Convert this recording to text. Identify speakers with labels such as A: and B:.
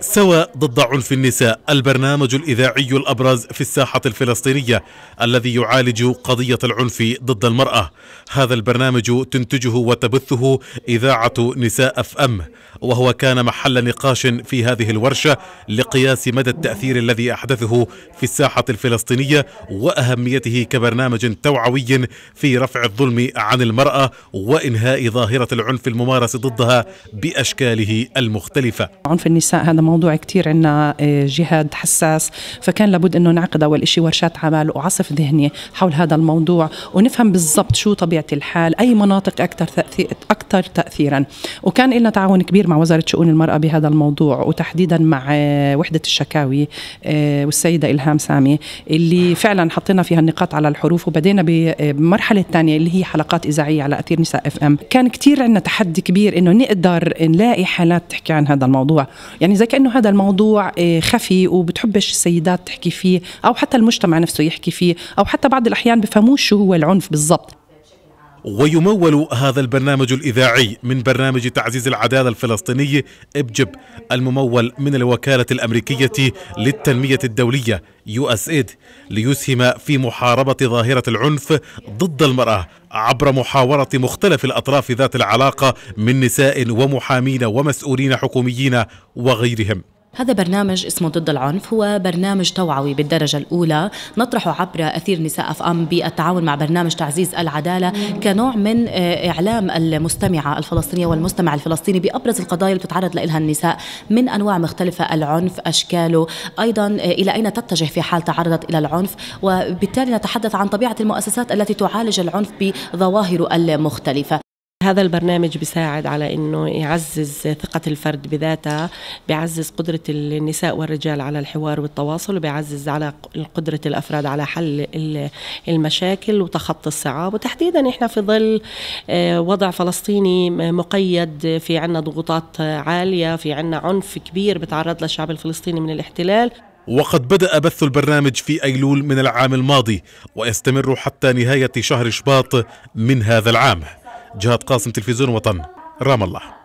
A: سواء ضد عنف النساء البرنامج الإذاعي الأبرز في الساحة الفلسطينية الذي يعالج قضية العنف ضد المرأة هذا البرنامج تنتجه وتبثه إذاعة نساء أف أم وهو كان محل نقاش في هذه الورشة لقياس مدى التأثير الذي أحدثه في الساحة الفلسطينية وأهميته كبرنامج توعوي في رفع الظلم عن المرأة وإنهاء ظاهرة العنف الممارس ضدها بأشكاله المختلفة
B: عنف النساء هذا موضوع كتير عنا آه، جهاد حساس فكان لابد انه نعقد اول شيء ورشات عمل وعصف ذهني حول هذا الموضوع ونفهم بالضبط شو طبيعه الحال اي مناطق اكثر اكثر تاثيرا وكان لنا تعاون كبير مع وزاره شؤون المراه بهذا الموضوع وتحديدا مع آه، وحده الشكاوي آه، والسيده الهام سامي اللي فعلا حطينا فيها النقاط على الحروف وبدينا بمرحلة الثانيه اللي هي حلقات اذاعيه على اثير نساء اف ام كان كثير عندنا تحدي كبير انه نقدر نلاقي حالات تحكي عن هذا الموضوع يعني زي كانه هذا الموضوع آه، خفي وبتحبش السيدات تحكي فيه او حتى المجتمع نفسه يحكي فيه او حتى بعض الاحيان بفهموش شو هو العنف بالضبط
A: ويمول هذا البرنامج الإذاعي من برنامج تعزيز العدالة الفلسطيني إبجب الممول من الوكالة الأمريكية للتنمية الدولية USAID ليسهم في محاربة ظاهرة العنف ضد المرأة عبر محاورة مختلف الأطراف ذات العلاقة من نساء ومحامين ومسؤولين حكوميين وغيرهم
C: هذا برنامج اسمه ضد العنف هو برنامج توعوي بالدرجة الأولى نطرحه عبر أثير نساء أف أم بالتعاون مع برنامج تعزيز العدالة كنوع من آه، إعلام المستمعة الفلسطينية والمستمع الفلسطيني بأبرز القضايا اللي بتتعرض لها النساء من أنواع مختلفة العنف أشكاله أيضا آه، إلى أين تتجه في حال تعرضت إلى العنف وبالتالي نتحدث عن طبيعة المؤسسات التي تعالج العنف بظواهره المختلفة هذا البرنامج بيساعد على انه يعزز ثقة الفرد بذاتها،
D: بيعزز قدرة النساء والرجال على الحوار والتواصل، وبيعزز على قدرة الافراد على حل المشاكل وتخطي الصعاب، وتحديدا احنا في ظل آه، وضع فلسطيني مقيد، في عنا ضغوطات عالية، في عنا عنف كبير بتعرض للشعب الفلسطيني من الاحتلال.
A: وقد بدأ بث البرنامج في أيلول من العام الماضي ويستمر حتى نهاية شهر شباط من هذا العام جهاد قاسم تلفزيون وطن رام الله